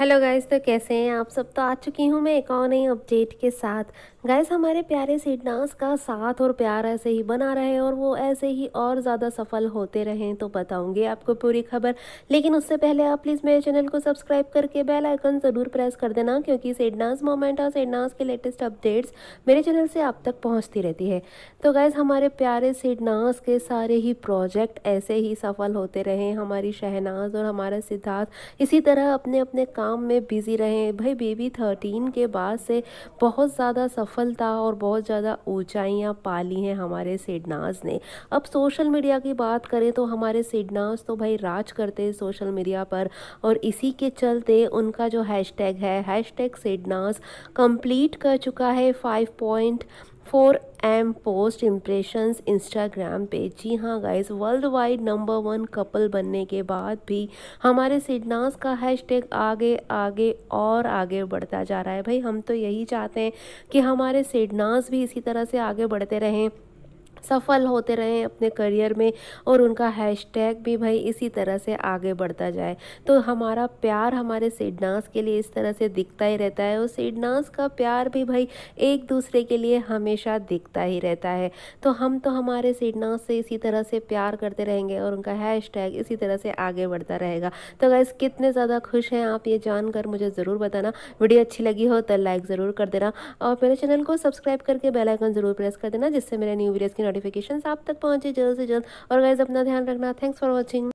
hello guys तो कैसे हैं आप सब तो आ चुकी हूँ मैं एक और नई अपडेट के साथ गाइस हमारे प्यारे सीडनास का साथ और प्यार ऐसे ही बना रहे और वो ऐसे ही और ज़्यादा सफल होते रहें तो बताऊंगी आपको पूरी खबर लेकिन उससे पहले आप प्लीज़ मेरे चैनल को सब्सक्राइब करके बेल आइकन ज़रूर प्रेस कर देना क्योंकि सीडनास मोमेंट और सीडनास के लेटेस्ट अपडेट्स मेरे चैनल से आप तक पहुँचती रहती है तो गाइज़ हमारे प्यारे सीडनास के सारे ही प्रोजेक्ट ऐसे ही सफल होते रहें हमारी शहनाज और हमारा सिद्धार्थ इसी तरह अपने अपने काम काम में बिज़ी रहें भाई बेबी थर्टीन के बाद से बहुत ज़्यादा सफलता और बहुत ज़्यादा ऊँचाइयाँ पाली हैं हमारे सिडनाज ने अब सोशल मीडिया की बात करें तो हमारे सिडनाज तो भाई राज करते हैं सोशल मीडिया पर और इसी के चलते उनका जो टैग है टैग सिडनाज कंप्लीट कर चुका है five point four M post impressions Instagram पे जी हाँ guys world wide number one couple बनने के बाद भी हमारे सिडनास का हैशटैग आगे आगे और आगे बढ़ता जा रहा है भाई हम तो यही चाहते हैं कि हमारे सिडनास भी इसी तरह से आगे बढ़ते रहें सफल होते रहें अपने करियर में और उनका हैशटैग भी भाई इसी तरह से आगे बढ़ता जाए तो हमारा प्यार हमारे सीडनास के लिए इस तरह से दिखता ही रहता है और सीडनास का प्यार भी भाई एक दूसरे के लिए हमेशा दिखता ही रहता है तो हम तो हमारे सीडनास से इसी तरह से प्यार करते रहेंगे और उनका हैशटैग इसी तरह से आगे बढ़ता रहेगा तो गैस कितने ज़्यादा खुश हैं आप ये जानकर मुझे ज़रूर बताना वीडियो अच्छी लगी हो तो लाइक ज़रूर कर देना और मेरे चैनल को सब्सक्राइब करके बेलाइकन ज़रूर प्रेस कर देना जिससे मेरे न्यू वीडियोज़ की नोटिफिकेशन आप तक पहुंचे जल्द से जल्द और गाइज अपना ध्यान रखना थैंक्स फॉर वॉचिंग